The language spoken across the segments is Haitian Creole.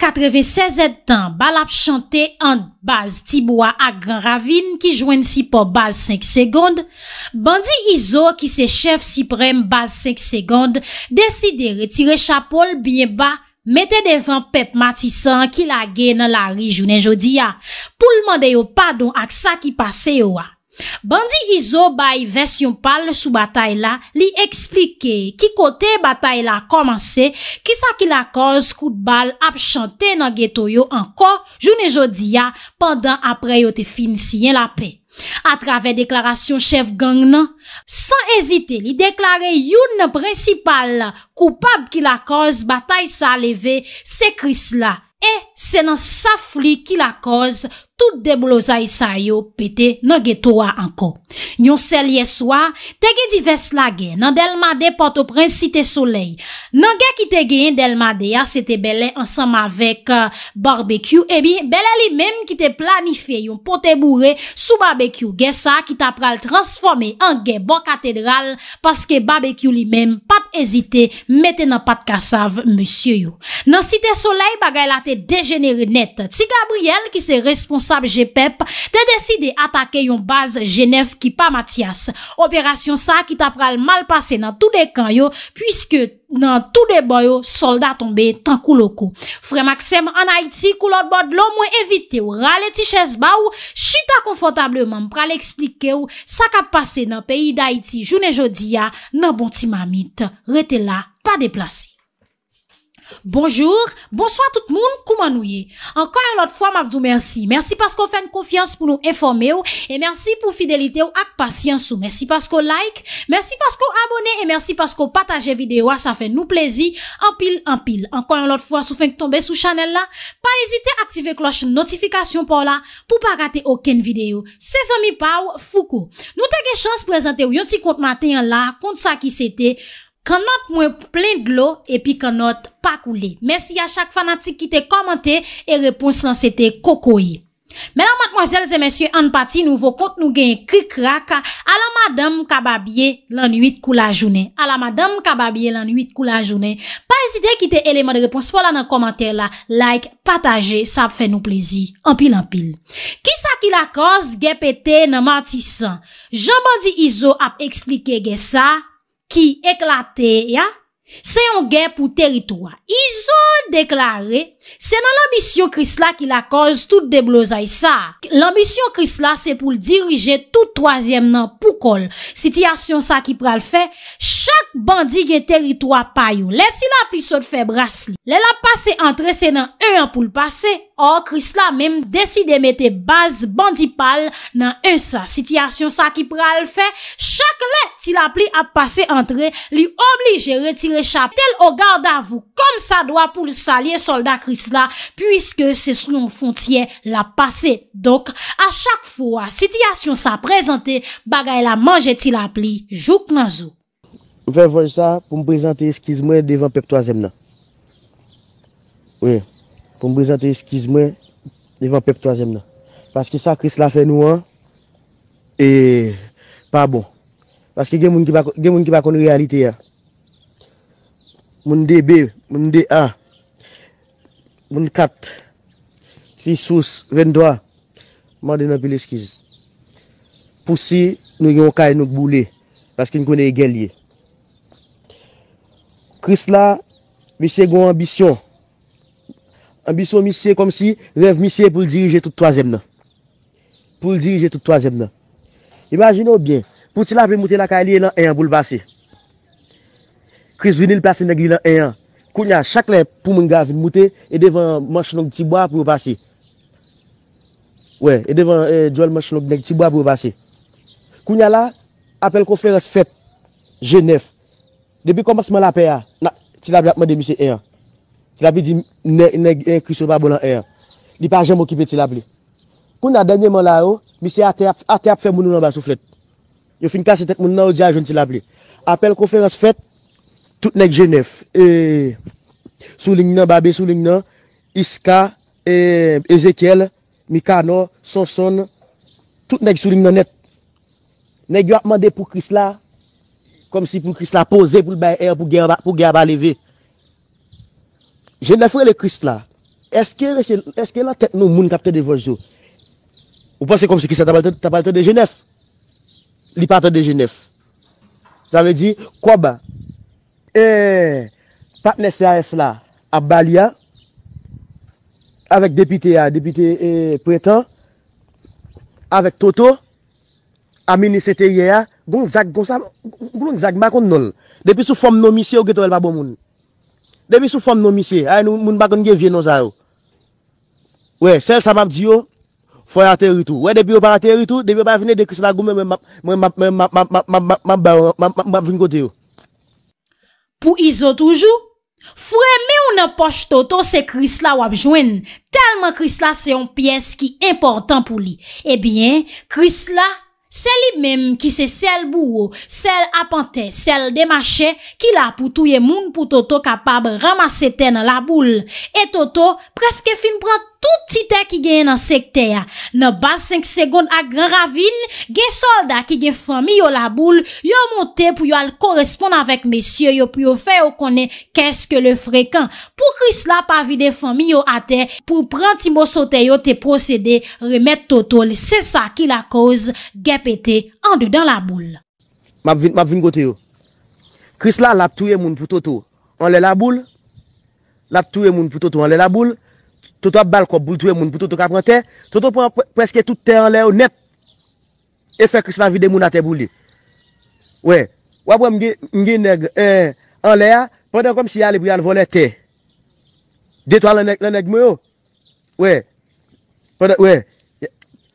96 et tan bal ap chante ant baz tibwa ak gran ravine ki jwen si po baz 5 segonde, bandi Izo ki se chef siprem baz 5 segonde deside retire chapol byen ba mette devan pep matisan ki la gen nan la ri jounen jodia pou l mande yo padon ak sa ki pase yo a. Bandi Izo baye versyon pal sou batay la li eksplike ki kote batay la komanse kisa ki la koz kout bal ap chante nan getoyo anko jounen jodia pandan apre yo te finsyen la pe. A travè deklarasyon chef gang nan, san ezite li deklare younen prensipal koupab ki la koz batay sa aleve se kris la e se nan safli ki la koz koutbal. tout debloza y sa yo pete, nan ge towa anko. Yon sel yeswa, tege divers la ge, nan delmade patopren site solei. Nan ge ki tege yon delmade ya, se te bele ansam avek euh, barbekyou, ebi bele li mem ki te planife yon pote moure sou barbekyou ge sa, ki ta pral transforme an ge bon katedral paske barbekyou li mem pat ezite mette nan pat kasav monsye yo. Nan site solei bagay la te degenere net, ti Gabriel ki se responsabilite ap jepep, te deside atake yon base Genève ki pa Matias. Operasyon sa ki ta pral mal pase nan tout de kan yo, pwiske nan tout de boyo soldat tombe tankou loko. Fremaksem an Haiti, koulot bod lomwe evite ou rale tiches ba ou, chita konfotableman pral explike ou sa ka pase nan peyi d'Haiti jounen jodi ya nan bonti mamit. Rete la, pa deplase. Bonjour, bonsoir tout moun, kouman nou ye? Ankan yon lot fwa mabdou mersi, mersi paskou fèn konfians pou nou informe ou E mersi pou fidelite ou ak pasyans ou, mersi paskou like Mersi paskou abone, e mersi paskou pataje videyo a, sa fè nou plezi Anpil, anpil, ankan yon lot fwa sou fèn k tombe sou chanel la Pa ezite aktive kloche notifikasyon pou la, pou pa gate oken videyo Se zami pa ou, foukou Nou te ge chans prezante ou yon ti kont maten la, kont sa ki se te Kanot mwen plen d'lo epi kanot pa koule. Mersi ya chak fanatik ki te komante e repons lan sete kokoye. Mèlan matmwazel zè mèsyè an pati nouvo kont nou gen kikra ka ala madame kababye lan 8 kou la jounen. Ala madame kababye lan 8 kou la jounen. Pa eside ki te eleman de repons pou lan nan komante la. Like, pataje, sa ap fè nou plezi. Anpil anpil. Kisa ki la kos ge pete nan matisan? Jan bandi Izo ap eksplike ge sa anpil anpil. Ki eklate ya, se yon gen pou teritwa. I zon deklare, se nan l'ambisyon kris la ki la koz tout deblozay sa. L'ambisyon kris la se pou l'dirije tout 3e nan pou kol. Siti asyon sa ki pral fe, chak bandi gen teritwa payou. Let si la pli sot fe bras li. Le la pase entre se nan 1 an pou l'pase. Or, Krisla menm deside mette baz bandipal nan un sa. Sityasyon sa ki pral fe, chak le ti la pli ap pase antre, li oblige re ti rechap tel o gardavou kon sa doa pou salye solda Krisla, pwiske se sou yon fontye la pase. Dok, a chak fwa, sityasyon sa prezante, bagay la manje ti la pli, jouk nan zo. Mwen fwej sa pou m prezante eskiz mwen devan pep 3em nan. Ouye. pou mbrezante eskiz mwen, devan pep troazem nan. Paske sa, kris la fe nou an, e, pa bon. Paske gen moun ki bakon realite ya. Moun de B, moun de A, moun de 4, 6 sous, 20 doa, moun den apil eskiz. Pousi, nou gen wakay nou kboule, paske nou konen egalye. Kris la, mi se goun ambisyon, Ambisyon mi siye kom si, rev mi siye pou li dirije tout toazem nan. Pou li dirije tout toazem nan. Imajine ou bien, pou ti la vre moute la ka li e lan eyan pou l basi. Kris vinil plase negi lan eyan. Kounya, chakle pou moun ga vre moute, e devan manche nong tibwa pou l basi. Ouè, e devan djol e, manche nong negi tibwa pou l basi. Kounya la, apel konferans fet, jenef. Depi komas man la pe a, ti la vre apman de mi siye eyan. Rabi di, nek, nek, kriso pa bonan er. Di pa jen mokipe ti labli. Kou na denye man la yo, misi ate ap fe mounou nan ba souflet. Yo fin kase tek moun nan ou di a jen ti labli. Apele konferans fet, tout nek jenef. E, souling nan babi, souling nan, iska, e, ezekiel, mikano, sonson, tout nek souling nan net. Nek yo ap mande pou kris la, kom si pou kris la pose, pou l bay er, pou gerba leve. Genèfre le kris la, eske la tek nou moun kapte de vojou? Ou pas se kom se kris la tabalte de Genèfre? Li patte de Genèfre. Zame di, kwa ba? E, patne C.A.S. la, a balia, avek depite ya, depite eh, prétan, avek toto, a mini sete ye ya, goun zag, goun zag, goun zag, makon non. Depi sou fom nomisye ou getorel pa bon moun. Demi sou fom nou misye, a yon moun bagon gen vye nou zaro. Wey, sel sa map diyo, fwey ate ritu. Wey, debi ou pa ate ritu, debi ou pa vine de kris la goume, mwen map vin kote yo. Pou izo toujou, fwey me ou nan poch toto se kris la wap jwen, telman kris la se yon piyes ki important pou li. Ebyen, kris la... Se li mèm ki se sel bourou, sel apante, sel demache, ki la pou touye moun pou Toto kapab ramase ten la boule. E Toto preske fin prate Tout ti te ki genye nan sekte ya. Nan bas 5 sekonde ak gran ravine, gen solda ki gen fami yo la boule, yo monte pou yo al koresponde avèk mesye, yo pou yo fè yo kone keske le frekant. Pou kris la pavide fami yo ate, pou prantimo sote yo te prosede remet totol. Se sa ki la koz, gen pete andou dan la boule. Mab vin gote yo. Kris la lap touye moun pou totol. Anle la boule. Lap touye moun pou totol. Anle la boule. Toto ap balkop boul twe moun pou toto kapante, toto pou eske tout te anle ou net, efek kis la vide moun ate boul li. Ouè, wap wè mge neg eh, anle a, pwede kom si yale pou yale volete. Detwa lè neg mè ou, wè, wè,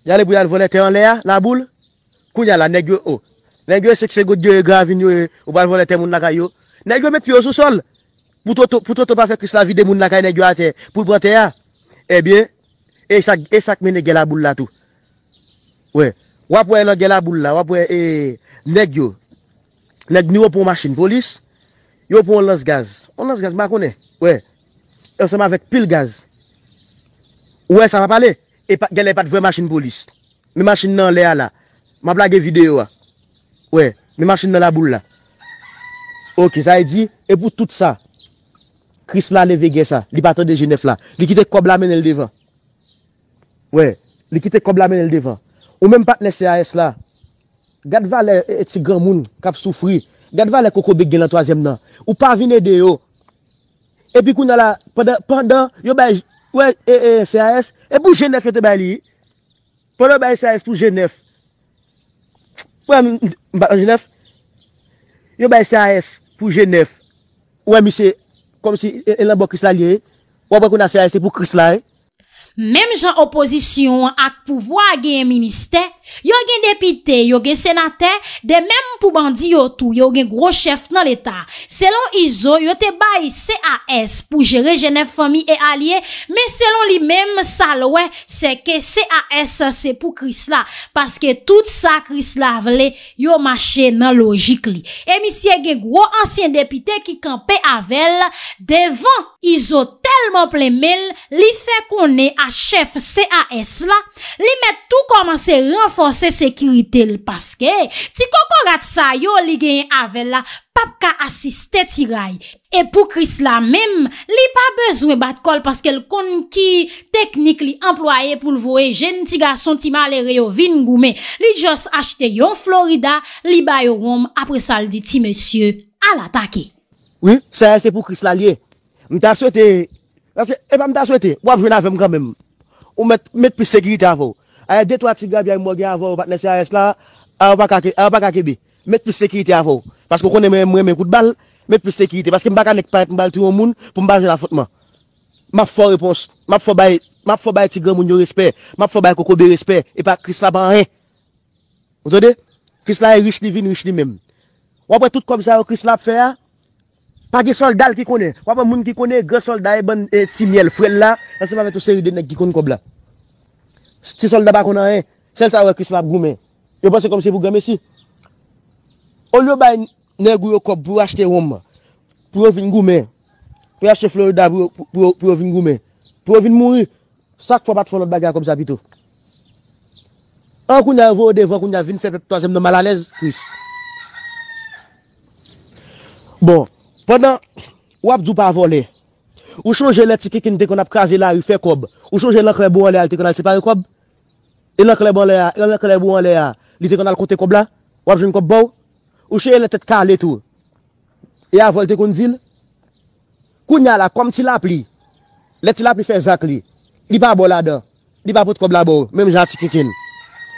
yale pou yale volete anle a, la boul, kou nye la neg yo ou. Oh. Neg yo se kse go diyo e gravinyo e, eh, ou ban volete moun naka yo, neg yo met pyo sou sol. Poutou tou pa fek kris la vide moun eh la kaye negyo ate, pou pote ya, ebyen, e sakme negye la boula tou. We, wapwe negye la boula, wapwe negyo, negni wopon masin polis, yopon onlons gaz. Onlons gaz, makone, we, el seman vek pil gaz. We, sa wapale, gel e pat vwe masin polis. Me masin nan le ala, ma blage videyo a. We, me masin nan la boula. Ok, sa e di, e pou tout sa, Kris la le vege sa. Li paten de Genève la. Li kite kob la men el devan. Ou men paten de C.A.S. la. Gat va le eti gran moun kap soufri. Gat va le koko be gen la toazem nan. Ou par vine de yo. E pi kou na la. Pendan yo bay. Ou e C.A.S. E pou Genève ete bay li. Pendan bay C.A.S. pou Genève. Ou e mi batan Genève. Yo bay C.A.S. pou Genève. Ou e mi se... kom si elan e, e, bon kris la liye, wap wakoun ase a ese pou kris la e, Mem jan oposisyon ak pouvoa gen yon minister, yon gen depite, yon gen senate, de mem pou bandi yon tou, yon gen gro chef nan l'Etat. Selon Izo, yon te bayi CAS pou jere jenefomi e alye, men selon li mem salwe, se ke CAS se pou Krisla, paske tout sa Krisla vle, yon mache nan logik li. Emi si yon gen gro ansyen depite ki kampe avel, devan Izo Tavak, Elman plemel li fe konen a chef CAS la Li met tou komanse renfonse sekirite l paske Ti koko gatsa yo li genye ave la Papka asiste ti ray E pou Chris la mem Li pa bezwe bat kol Paske l kon ki teknik li employe Poulvowe jen ti ga sentima le reyo vin goume Li jos achete yon Florida Li bayo rom apresal di ti mesye Al atake Oui, ça y est, c'est pour Chris la li Mi ta sou ete E pa eh mta sou ete, wap jwen avèm kwa mèm. Ou met, met pis sekirite avò. Aye, detwa tigre biye mwen gen avò, ou bat nesè a res la, a wak a kebi. Met pis sekirite avò. Paske ou konè mwen mwen mwen kout bal, met pis sekirite. Paske m baka nek pèk m bal ti yon moun, pou m bagè la fotman. Map fò repons. Map fò bay, map fò bay tigre mwen yon respè. Map fò bay koko be respè. E pa kris la ban rè. Ote de? Kris la yè rich li vin, rich li mèm. Wap wè tout komisa yo kris la p Pa ki soldal ki kone, wapa moun ki kone, ge solda e bon e ti myel frel la, an se mwavet ou seri dene ki kone kob la. Ti solda bako nan e, sel sa wè kris mwap gome. Epo se kom se pou gome si. Olo bay ne gwe yo kob pou achete rom, pou yo vin gome, pou yo achete florida pou yo vin gome, pou yo vin mwou, sak fwa pat sou lout baga kom sa pito. An koun ya vode, vò koun ya vin, fe pep to zem nan malalèz kris. Bon, Pendan wap djou pa vo le, ou chonje le ti kikin de kon ap kaze la yu fe kob, ou chonje lankre bo le al te kon al separe kob, e lankre bo le al, e lankre bo le al, li te kon al kote kob la, wap jouni kob bou, ou chonje le tet ka le tou, e avol te kon zil, kounya la, kom ti lap li, le ti lap li fe zak li, li pa bo la do, li pa pot kob la bou, mèm jan ti kikin.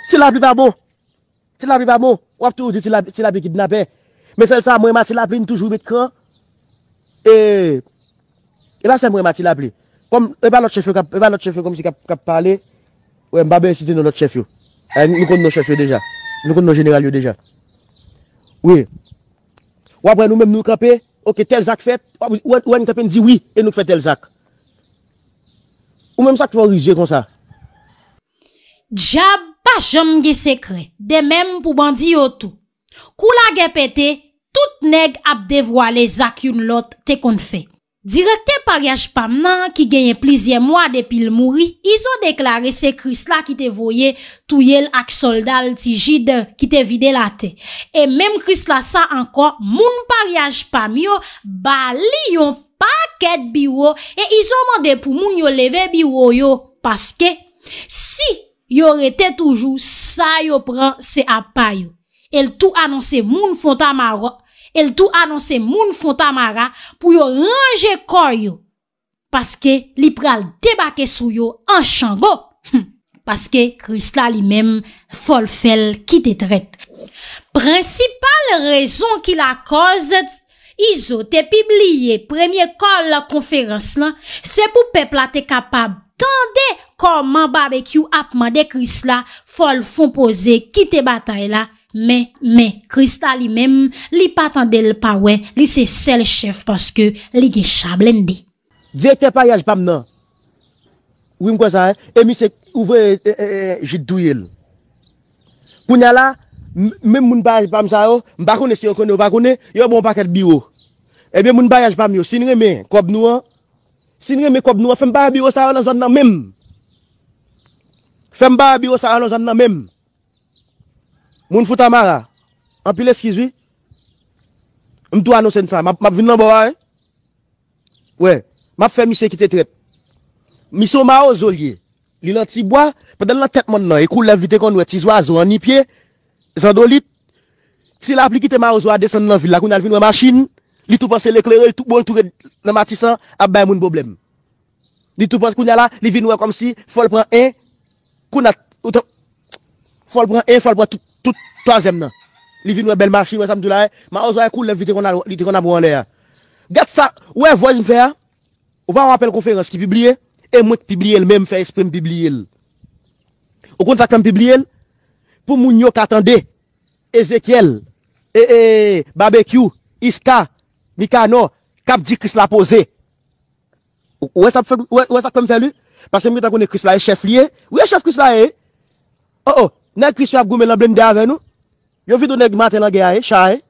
Ti lap li va bon, ti lap li va bon, wap tou di ti lap li ki dinape, mè sel sa mwen ma ti lap li n toujou wet kon, E, e ba se mwen mati la pli? Kom, e ba lot chefe, e ba lot chefe kom si kap pale? Ou e mbabe incite nou lot chefe yo? E, nou kon nou chefe yo deja? Nou kon nou general yo deja? Ou e? Ou apre nou men nou kapen? Ok, tel zak fè? Ou apre nou kapen di oui? E nou fè tel zak? Ou men sak fò rizye kon sa? Dja, pa jom ge sekre. De men pou bandi yo tou. Kou la ge pète, tout neg ap devwa le zak yon lot te kon fe. Direte paryaj pam nan ki genye plizye mwa depil mouri, izo deklari se kris la ki te voye, touyel ak soldal tijid ki te vide la te. E menm kris la sa ankon, moun paryaj pam yo, bali yon paket biwo, e izo mande pou moun yo leve biwo yo, paske si yorete toujou sa yo pran se apay yo. El tou anonse moun fonta maro, El tou anonse moun fontamara pou yo ranje kor yo. Paske li pral debake sou yo an chango. Hm. Paske kris la li menm fol fel ki te tret. Prinsipal rezon ki la koz, izo te pibliye premye kol la konferans la, se pou pepla te kapab tande koman barbekyou apman de kris la, fol fon pose ki te batay la, Mè, mè, Krista li mèm li patande l pa wè, li se sel chef paske li ge chablèn de. Dje ke payaj bam nan, wim kwa zay, e mi se ouvè jidouyèl. Pou nyal la, mèm moun payaj bam zay, mbakounè si okonè, mbakounè, yò moun pakèd biyo. E mè moun payaj bam yo, sin remè, kob nou an, sin remè kob nou an, fèm payaj biyo zay an nan zan nan mèm. Fèm payaj biyo zay an nan zan nan mèm. Moun foute amara, anpil eskizwi, mtou anou sen san, map vin nan bo a, we, eh? map fe misye ki te tret, misyo ma ou zo li, li lan ti bo a, pe del lan tet moun nan, e koule la vite kon wè, ti zo a, zo anipye, zan do lit, si la ap li ki te ma ou zo a, desen nan vil la, kou nan vin wè ma chine, li tou pan se le klere, li tou bon toure nan ma ti san, ap bay moun boblem, li tou pan kou nan la, li vin wè kom si, fol pran en, kou nan, fol pran en, fol pran tout, Sout 3è nan. Li vin wè bel machin wè samdou la e. Ma oz wè kou lè vitè kon nan wè. Litè eh. kon nan wè wè anè. Gat sa. Wè voj mwè. Wè wè apèl kon fè eh. rò. Ski pibliye. E mwè t'pibliye lè. Mè mwè fè espèm pibliye lè. O kon sa kèm pibliye lè. Pou moun yo katande. Ezekiel. E e. Babèkyou. Iska. Mikano. Kap di kris la pose. Wè sa kèm fè lè. Pasè mwè takoun e kris la e. Chef liye Nèk kris wap goume lèm blèm dè avè nou. Yo vide ou nèk matè lèm gè aè, chà e, aè.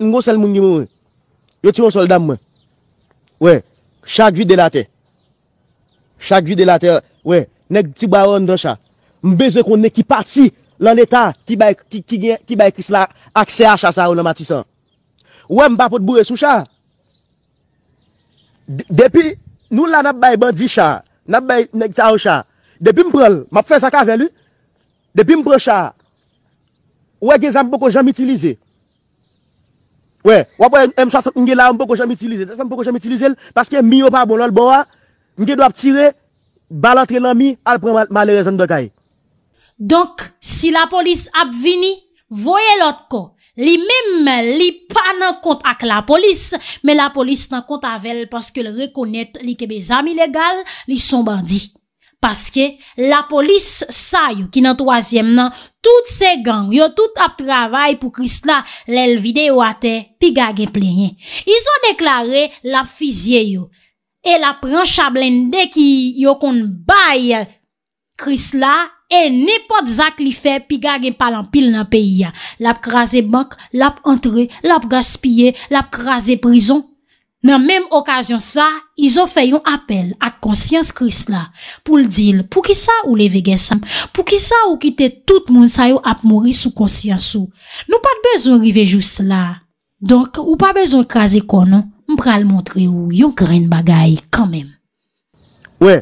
Ngon sel moun nye mou. Yo ti yon soldam mwen. Ouè, chak vi dè la tè. Chak vi dè la tè, ouè, nèk tibwa yon dè chà. Mbeze kon nèk ki pati lèm lèta ki bay kris lèm akse a chà sa ou lèm ati san. Ouè mba pot bouè sou chà. Depi nou la nèk bay bandi chà, nèk bay nèk ta ou chà. Depi mprel, map fè sak avè lè. Depi mprocha, wè gen zanm pou kon janm itilize. Wè, wè pou mswa sot nge la mpou kon janm itilize. Zanm pou kon janm itilize l, paske mi yo pa bon l albora, nge do ap tire, balantre nan mi, alpren mali rezon de kaye. Donk, si la polis ap vini, voye lot ko. Li mem, li pa nan kont ak la polis, men la polis nan kont avèl paske l rekonèt li kebe zanm ilegal, li son bandi. Paske la polis sa yo ki nan 3e nan, tout se gang yo tout ap travay pou Kris la lel videyo ate pi gage plenye. Izo deklare la fizye yo. E la prancha blende ki yo kon baye Kris la e nepot zak li fe pi gage palan pil nan peyi ya. La ap kraze bank, la ap entre, la ap gaspye, la ap kraze prizon. Nan menm okasyon sa, izon fe yon apel ak konsyans kris la, pou l di l, pou ki sa ou leve gen sam, pou ki sa ou kite tout moun sa yo ap mori sou konsyans sou. Nou pa de bezon rive jous la, donk ou pa bezon krasi kon, mpral montre ou yon kren bagay kanmen. We,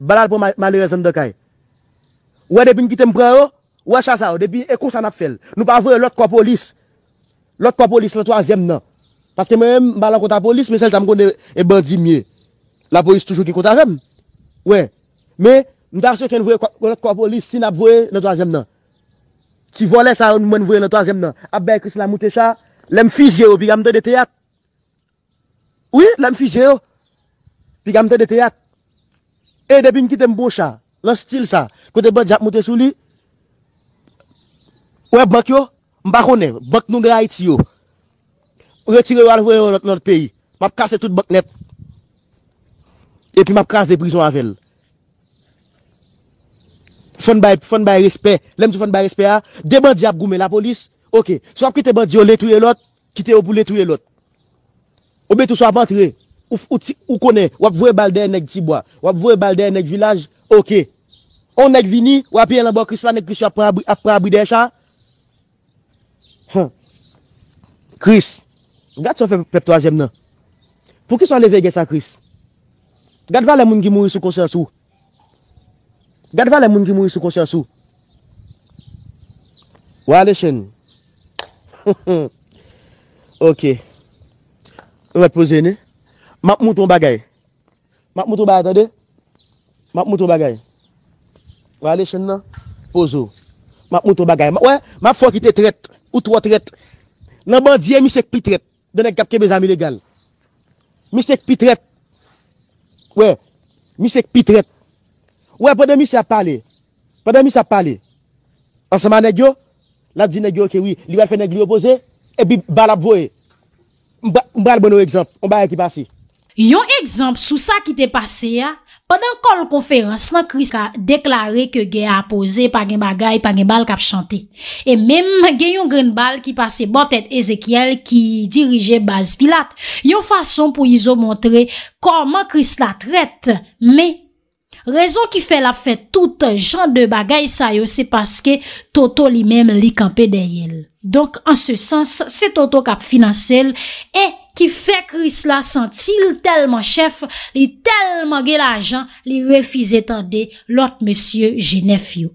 balal pou mali rezon de kay. Ou e depi n kite mpral ou, ou e chasa ou, depi ekousan ap fel. Nou pa avoye lot kwa polis. Lot kwa polis le to azyem nan. Paske mwen mbalan konta polis, mwen sel tam kon e bandi mye. La polis toujou ki konta rem. Mwen, me, mwen tar seken vwe konat konat polis, sin ap vwe nan toazem nan. Ti vwe le sa an mwen vwe nan toazem nan. Abè kris la mwote chan, lèm fizye o, pi gamte de teyat. Oui, lèm fizye o, pi gamte de teyat. E, debi mkite mbo chan, lò stil sa, kote bè djap mwote sou li, wè bak yo, mbakone, bak nou nge a iti yo, Retire yo al vwe yon not peyi. Map kase tout bok net. E pi map kase de prizon avel. Fon bay, fon bay respect. Lem ti fon bay respect a? De ban di ap goume la polis? Ok. Swa ap kite ban di yo letouye lot? Kite yo pou letouye lot. Obe tou sa ap antre? Ou konen? Wap vwe balder nek tibwa? Wap vwe balder nek vilaj? Ok. On nek vini? Wap yon anbo kris la nek kris ap pra abri de chan? Kris. Kris. Gat so fe pep 3e nan. Pou ki son leve ge sakris? Gat valen moun gi mou yisou konser sou? Gat valen moun gi mou yisou konser sou? Wale chen. Ok. Repozen. Map moutou bagay. Map moutou bagay. Map moutou bagay. Wale chen nan. Pozo. Map moutou bagay. Map fok ite tret. Outro tret. Nan ban diye mi sek pi tret. Dene kapke bezan mi legal. Misek pitret. Ouè, misek pitret. Ouè, poden mise a pale. Poden mise a pale. Anseman negyo, la di negyo kewi. Li wè fè negli opoze, e bi bal ap voye. Mba, mba al bono ekzamp, mba ekipasi. Yon ekzamp sou sa ki te pase ya, Pendan kon konferans nan Chris ka deklare ke ge a apose pange bagay, pange bal kap chante. E menm gen yon gren bal ki pase botet Ezekiel ki dirije baz pilat. Yon fason pou yon montre koman Chris la trete. Me, rezon ki fe la fe tout jan de bagay sa yo se paske Toto li menm li kampe de yel. Donk an se sens se Toto kap finansel e ekonomi. Ki fekri sla sentil telman chef, li telman gelajan, li refize tende lot monsye jenefyo.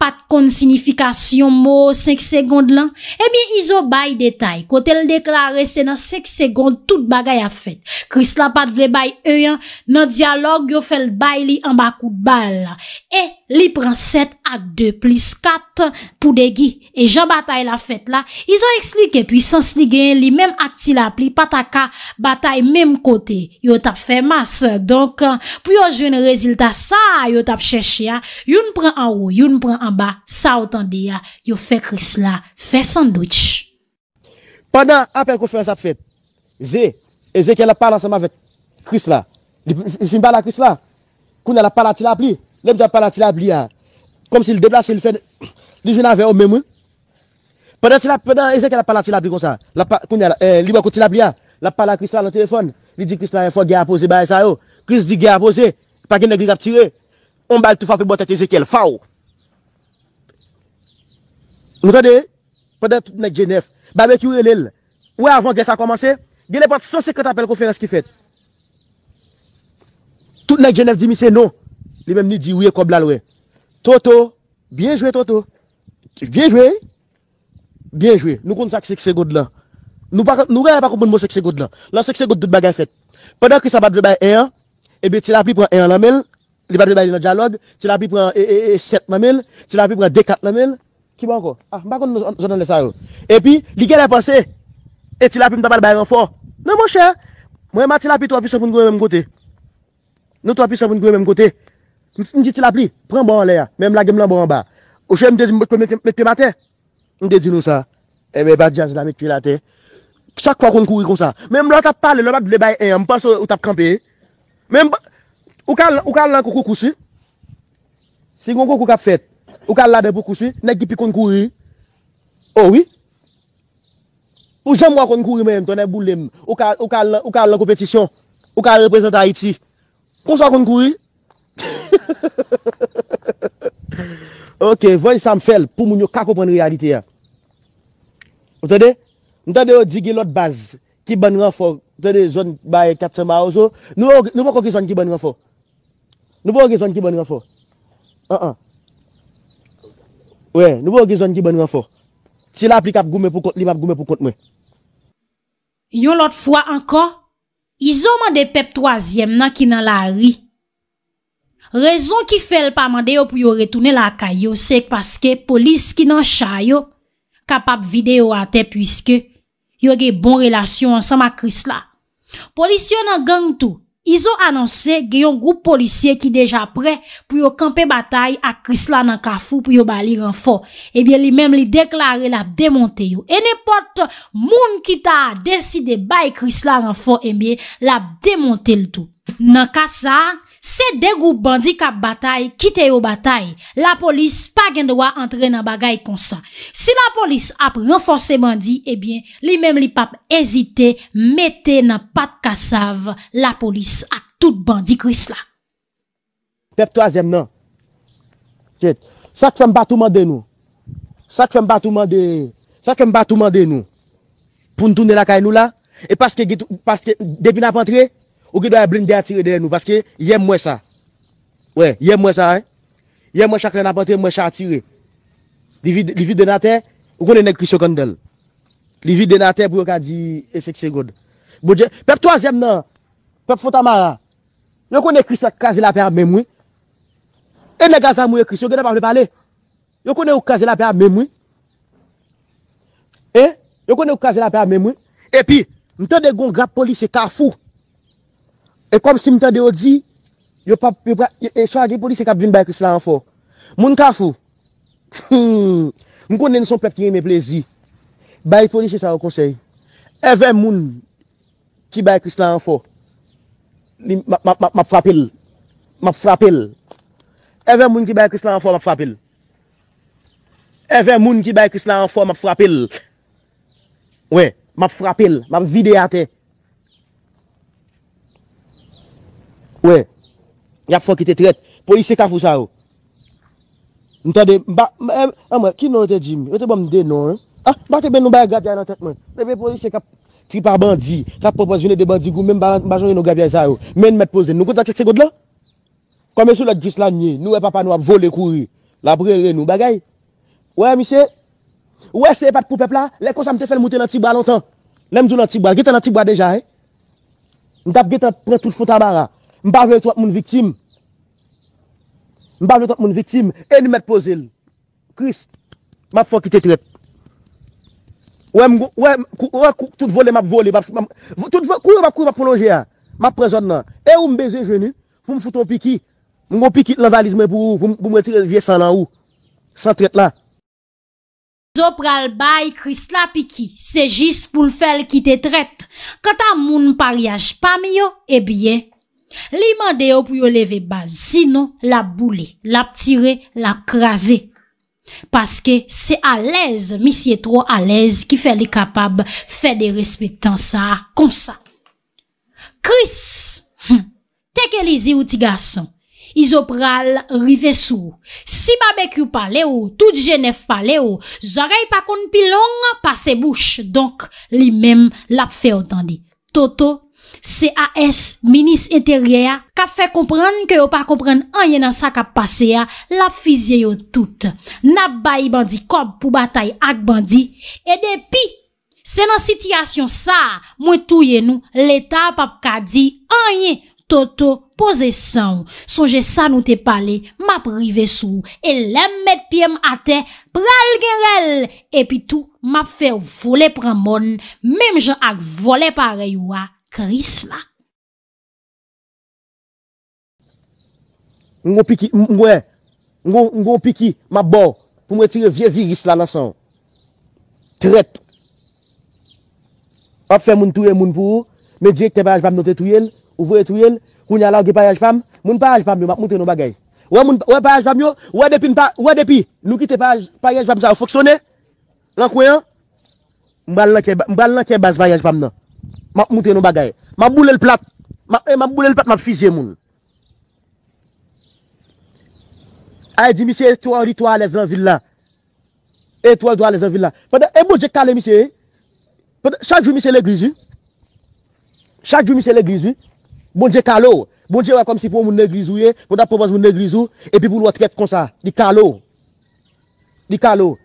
Pat kon sinifikasyon mo 5 segonde lan. E mi izo bay detay. Kote l deklare se nan 5 segonde tout bagay a fet. Kris la pat vle bay eyan nan diyalog yo fel bay li an bakout bal la. E li pran 7 ak 2 plus 4 pou degi. E jan batay la fet la. Izo eksli ke pwisans li genyen li menm ak ti la pli pataka batay menm kote. Yo tap fe mas. Donk pou yo jwen rezilta sa yo tap cheshi ya. Yon pran an ou? Yon pran an ou? ba sa otan de ya yo fe kris la fe san douch padan apel kouswen sa pfed ze, e ze ke la pala seman vet kris la li fin bala kris la koune la pala tila pli, lem de pala tila pli ya kom si li deblase li fen li jina ve o memou padan e ze ke la pala tila pli konsa koune li wakou tila pli ya la pala kris la la telefon li di kris la yon fwa gaya apose ba e sa yo kris di gaya apose, pa gen ne gaya apire on bali tou fwa pe bote te ze ke l faw Nou tade, pwede tout nek jenef, bawe ki ou e lel, ou e avon gen sa komanse, gen ne pat son sekret apel kon fere skifet. Tout nek jenef di mi se non, li menm ni di ou ye koblal we. Toto, bien joué Toto, bien joué, bien joué, nou kon sa ki se kse god lan. Nou re a pa koun moun se kse god lan, lan se kse god dout bagay fet. Pwede ki sa bat vye bay e an, ebe ti la pi pran e an la mel, li bat vye bay li nan djalog, ti la pi pran e e e e set la mel, ti la pi pran de kat la mel. Ah, e pi, li gen la pase E ti lapi mwen tabal bayran fo Non mwen che Mwen mati lapi, to api sepoun gwen mwen kote Non to api sepoun gwen mwen kote Mwen di ti lapi, pren bon an le ya Mwen mwen lagi mwen bon an ba O che mwen de di mwen mwen pete mate Mwen de di nou sa E mwen bat di an zilan mwen pete la te Chakwa kon koui kon sa Mwen mwen tap pale, mwen mwen bagi le bayan Mwen pas ou tap kampi Mwen mwen, ou kal lan koukou kousi Si koukou kou kap fet Ou ka lade pou kousi? Nè kipi konkouri? Oh, ou wè? Ou jèm wè konkouri mèm? Tonè boulèm? Ou ka lò kompetisyon? Ou ka reprezentant Haiti? Konso konkouri? Ok, voye sa m fèl pou moun yo kakopan realite ya. Ou tèdè? Ou tèdè ou digi lòt baz ki ban rafo ou tèdè zon baye katèm a ou zo nou wè konkison ki ban rafo? Nou wè konkison ki ban rafo? An an. Yon lot fwa ankon, izon mande pep troasyem nan ki nan la ri. Rezon ki fel pa mande yo pou yo retoune la kayo, sek paske polis ki nan chayo, kapap vide yo ate pwiske, yo ge bon relasyon ansan ma kris la. Polis yo nan geng tou, Izo anonse geyon group policye ki deja pre pou yo kampe batay ak Kris la nan ka fou pou yo bali renfo. Ebyen li menm li deklare la ap demonte yo. E nepot moun ki ta a deside bay Kris la renfo ebyen la ap demonte l to. Nan ka saan, Se degou bandi kap batay, kite yo batay, la polis pa gen dowa antre nan bagay konsan. Si la polis ap renfose bandi, ebyen, eh li mem li pap ezite, mette nan pat kasav la polis ak tout bandi kris la. Pep to azem nan. Sak fèm batouman de nou. Sak fèm batouman de nou. Poun toune la kay nou la. E paske depi nap antre... Ou ki doye blinde atire dene nou. Paske yem mwen sa. Yem mwen sa. Yem mwen chak lena pante mwen chak atire. Li vid dena ten. Ou konen ek kri so kandel. Li vid dena ten pou yo ka di esekse god. Bon Pepe toazem nan. Pepe Fotomara. Yo konen kri sa kaze la pe a memwe. E negaza mwen ek kri so genen pa mwen pale. Yo konen yo kaze la pe a memwe. E? Yo konen yo kaze la pe a memwe. E pi, mwen te de gon grap polis e kafou. E kom si mte de ou di, e swa ge polis e kap vin bay kris la an fo. Moun ka fo, hmm. moun konnen son pep ki gen me plezi. Bay polis e sa wakonsey. Evè moun ki bay kris la an fo, map frapil. Map frapil. Evè moun ki bay kris la an fo, map frapil. Evè moun ki bay kris la an fo, map frapil. Ouè, map frapil. Map vide ate. Wè, yap fò ki te tret. Polise ka fò sa yo. Ntande, mba... Amè, eh, eh, ki nou wote di? Wote bon mde nou, hè? Ha, bak te ben nou baye gab ya nan tet mwen. Mbe polise kap tripar bandi. Kap propos yonè de bandi goun, mbè mba jonge nou gab ya za yo. Mè nme pose, nou kon ta tse god lan? Komme sou lòt gis lan nye? Nou wè e papan wap vole kouri. La bre re nou bagay. Wè, misè? Wè, se e pat pou pepla? Lè kos am te fel moute nan tibwa lontan. Nè mdou nan tibwa? Gètan nan tibwa deja, hè Mbavyo eto ap moun vitim, mbavyo eto ap moun vitim, eni met pozil. Krist, map fò ki te tret. Ouè mgou, ouè, kou, ouè, kou, tout vole map vole, bap, tout vole, kou, bap, kou, bap, pou longia. Map prezon nan. E ou mbeze jeni, pou mfouton piki, mgon piki l'avalizme pou mwetire l'vye san lan ou. San tret lan. Zop ral bay Krist la piki, se jis pou l'fèl ki te tret. Kata moun pariyaj pa miyo, e bie. Li mande yo pou yo leve baz, zinon la boule, la ptire, la kraze. Paske se alez, misye tro alez, ki fe li kapab fe de respektan sa, konsa. Kris, hm, teke li zi ou ti gason, izo pral rive sou. Si babek yo pale ou, tout jenef pale ou, zarey pa kon pilon, pase bouch. Donk, li mem la pfe otande, toto tante. C.A.S. Minis intèryè ya, ka fè komprèn, kè yo pa komprèn, anye nan sa ka pase ya, la fizye yo tout, na bayi bandi kob pou batay ak bandi, e depi, se nan sitiyasyon sa, mwen touye nou, l'Etat pap ka di, anye, toto, pose san, sonje sa nou te pale, map rive sou, e lem met pièm ate, pral genrel, e pi tou, map fè volè pran mon, mèm jan ak volè pare yo a, Karisma Mwen piki, mwen Mwen piki, mwen bo Mwen tiye vie viris la nasan Tret Opfe mwen touye mwen pou Mwen diye ki te payaj pam nou te touyen Ou vwe touyen, kwen yalade payaj pam Mwen payaj pam yo, mwen te nou bagay Wè mwen, wè payaj pam yo, wè depi Wè depi, nou ki te payaj Payaj pam za ou foksone Mwen kwen, mwen balanke Mwen balanke bas payaj pam nan Ma moute yon bagaye. Ma boule l plat. Ma eh, boule l plat. Ma fize moun. Aye di misye. E to anri. To anrez nan villa. E to anrez nan villa. Fade. E bonje kale misye. Fade. Chak di misye l egrizu. Chak di misye l egrizu. Bonje kale oh. ou. Bonje wakom si pou moun egrizu ye. Fade ap provoz moun egrizu. E pi pou nou atre konsa. Di kale ou. Di kale ou.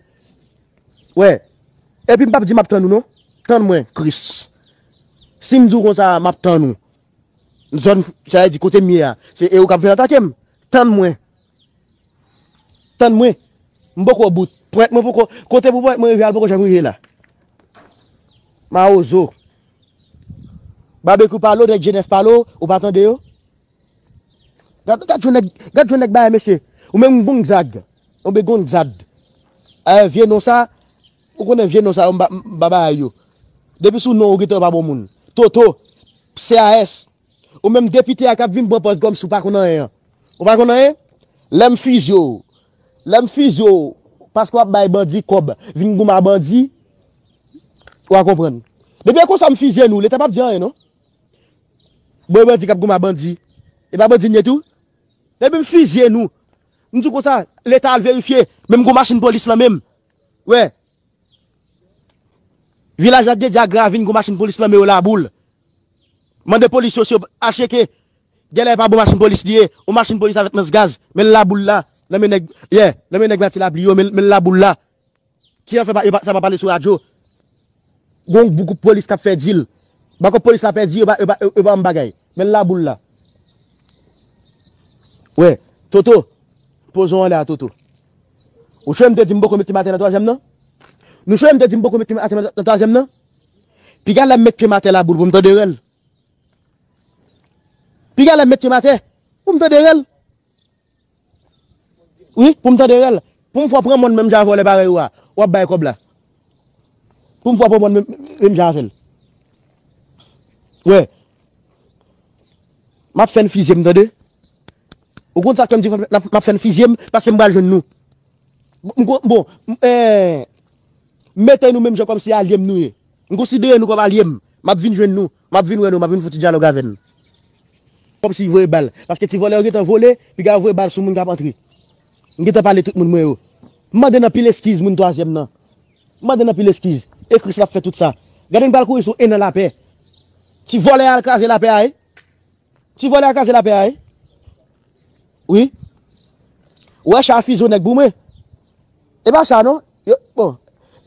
Ou. E pi mpap di map tan nou nou. Tan mwen. Kriss. Simzou kon sa map tan ou. Zon chaye di kote miya. Se e ou kap vila ta kem. Tan mwen. Tan mwen. Mbok wabout. Pwet mwen pou kote mwen. Mwen mwen vyal mwen kwa chan mwen vila. Ma ou zo. Babek ou palo. Dek jenep palo. Ou patan deyo. Gat chonek. Gat chonek baye me se. Ou men mboun zag. Ou men goun zad. Aye vye non sa. Ou konen vye non sa. Ou mbaba ayo. Depi sou nou ou gite wabou bon moun. Toto, P.C.A.S. ou mèm depite akap vin pou bon, bon, a podkom sou pa konan yon. Ou pa konan yon? Lèm fiz yo. Lèm fiz yo. Pas kwa ap bay bandi kob, vin gouma bandi. Ou a kompren. Debe kon sa m fizye nou, lèta pa p diyan yon. Bou yon bandi kap gouma bandi. E ba bandi nyetou? Debe m fizye nou. Ndi kon sa, lèta al verifiye, mèm gouma chine polis la mèm. Ouè. Vilajat de di agra vin kou machin polis la me ou la boule. Mande polis sosyo acheke. Gyele pa bou machin polis liye. Ou machin polis avet mons gaz. Men la boule la. Nè men neg bati la pliyo. Men la boule la. Ki an fe pa e bak sa pa pale sou radyo. Gonk boukou polis kap fe dil. Bako polis la pe di e bak e bak e bak e bagay. Men la boule la. We. Toto. Pozo an la Toto. Ou chwe mte di mbok omet ki mater la toajem nan? Ou chwe mte di mbok omet ki mater la toajem nan? Nou choye mte di mpoko metri matè mwen tan tazèm nan? Pi gale m metri matè la boul pou m te derel. Pi gale m metri matè, pou m te derel. Oui, pou m te derel. Pou m fwa pre mwen mèm janvo le bare ou a? Ou ap baye kob la? Pou m fwa pre mwen m janvel? Ouais. Map fèn fizè m te de. Ou kon sa ke m di map fèn fizè m, paske m wajen nou. M kon, bon, eeeh, bon, bon, Metè nou mèm jò kom si a lièm nou e. Ngo si deyè nou kom a lièm. Mabvin jwen nou. Mabvin wè nou. Mabvin foti djan nou gavèn. Komp si y voè bel. Paskè ti vo lè ou gè te vo lè. Pi gè vo lè bar sou moun kap antri. Gè te pale tout moun mouè ou. Mè den apil eskiz moun toazèm nan. Mè den apil eskiz. Ekris lap fè tout sa. Gè den bal kou y sou enan lape. Ti vo lè al kaze lape a e. Ti vo lè al kaze lape a e. Oui. Ouè chan fizou nèk bou mè.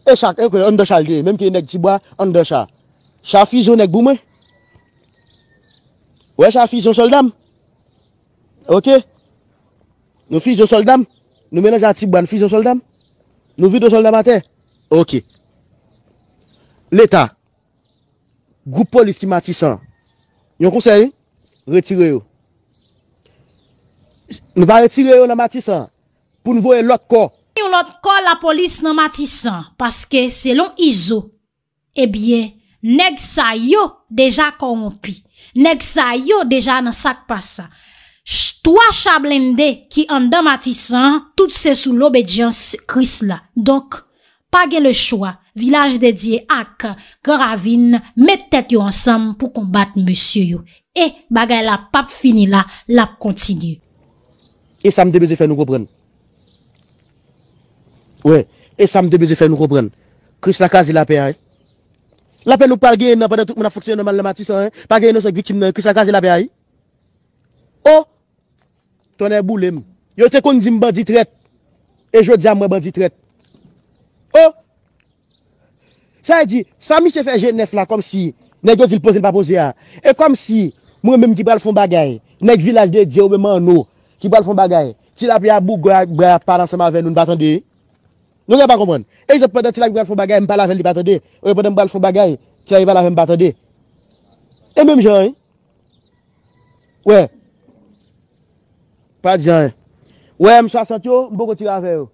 E chak, e kwe yon ndon chal de, mèm ki yon ek tibwa, ndon chal. Chal fizyon ek boumè? Ou e chal fizyon soldam? Ok? Nou fizyon soldam? Nou menajan tibwa nou fizyon soldam? Nou vidyon soldam ate? Ok. L'Etat, goup polis ki matisan, yon konsey, retire yo. Nou va retire yo nan matisan, pou nou vwe lok ko, not kon la polis nan matisan paske selon Izo e bie neg sa yo deja kon wopi neg sa yo deja nan sak pa sa ch toa chablende ki an dan matisan tout se sou l'obedience kris la donk page le chwa vilaj dedye ak gara vin mette tete yo ansam pou kombat monsye yo e bagay la pap fini la la kontinu e samde bezye fe nou go pren Ouè, e sam de beze fèm nou kopren. Christ la kaze la pe a. La pe nou par gen nan, pade tout mou nan foksyon nan mal nan matis an. Par gen nan souk vitim nan, Christ la kaze la pe a. Ou, tonè bou lèm. Yo te kon di mba di tret. E jò di a mba di tret. Ou, sa e di, sa mi se fè gen nef la, kom si, nek yo di l'poze l'pa poze a. E kom si, mwen mèm ki pral fon bagay. Nek vilaj de di, ou mèm an nou, ki pral fon bagay. Ti la pi a bou, gwa, gwa, pa lan sa ma ven, nou n'ba tondi e. Nou yon pa komon. E yon pou de tila kou bal fou bagay. Mpa lavel di patode. Ou yon pou de bal fou bagay. Tila yon bal lavel patode. E mwen jay. Ou e. Pat jay. Ou e mswa sot yo mbo kouti lave yo.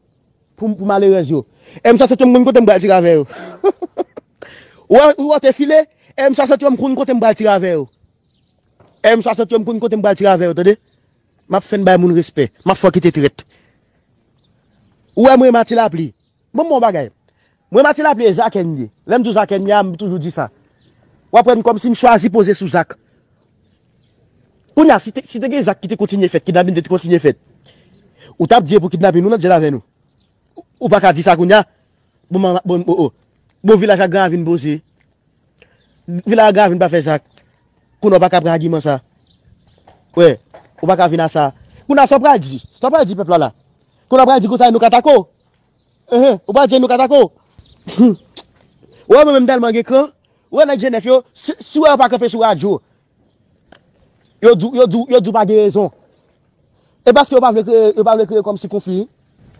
Pou mali wèz yo. E mswa sot yo mkoun kouti mbal tira veyo. Ou e mswa sot yo mkoun kouti mbal tira veyo. E mswa sot yo mkoun kouti mbal tira veyo. Mpa fen bay moun rispe. Mpa fwa ki te tret. Ou e mwen matila pli. Mwen bon, mwen bon bagay, mwen mwen te la plie Zak enye. Lèm di Zak enye, am toujou di sa. Wapren kom si mwen chwazi pose sou Zak. Koun ya, si te ge Zak ki te kontinye fet, ki nabin de te kontinye fet. Ou tap diye pou ki nabin, nou nan jela ven nou. Ou baka di sa koun ya. Mwen bon, mwen, mwen, mwen, oh, mwen. Oh. Mwen vila jak gran vin boze. Vila jak gran vin pa fe Zak. Koun nou baka prengi mwen sa. We, ou baka vina sa. Koun nou sa prengi, sa prengi peplo la. Koun nou prengi kouta enyou katako. E, e, ou pa gen nou katakou. Ou, an me mden mange kran. Ou, an gen net yo, si yon pa kapè chou ad yo. Yo, yo, yo dou pa de rezon. E, parce ki yo pa vle kre, yo pa vle kre konm si konfli.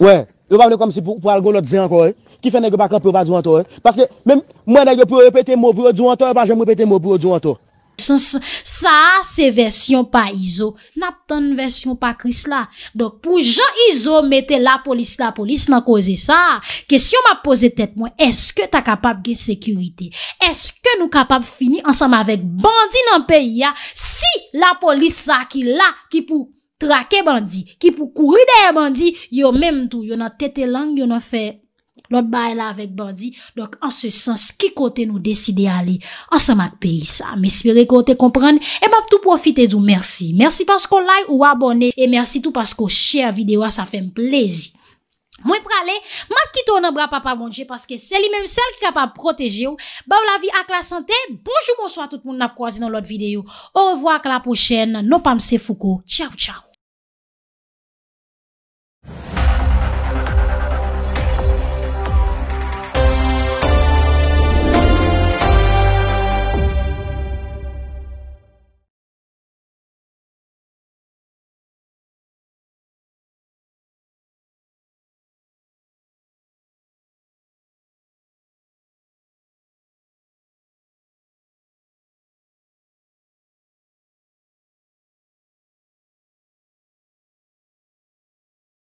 Ou, e. Yo pa vle konm si pou al go lot zi an kou, e. Ki fe nè ge bakan prou vlou an to, e. Paske, men mwen repète m wou vlou an to, e pa je m wou repète m wou vlou an to. Sa, se versyon pa Izo Nap tan versyon pa Chris la Dok pou Jean Izo mette la polis la polis nan koze sa Kesyon ma pose tet mwen Eske ta kapab gen sekurite Eske nou kapab fini ansam avek bandi nan peyi ya Si la polis sa ki la Ki pou trake bandi Ki pou kouri deye bandi Yo menm tou, yo nan tete lang, yo nan fey Lot ba e la vek bandi, dok an se sens ki kote nou deside a li. An sa mak peyi sa, me espere kote komprende. E map tout profite doun, mersi. Mersi pasko like ou abone, e mersi tout pasko share videwa, sa fe mplezi. Mwen prele, map kito nan bra pa pa bondje, paske seli menm sel ki ka pa proteje ou, ba bon, ou la vi ak la sante, bonjou monswa tout moun nap kwazi nan lot videyo. Ou revo ak la pochene, nou pamse fuko, tchaw tchaw.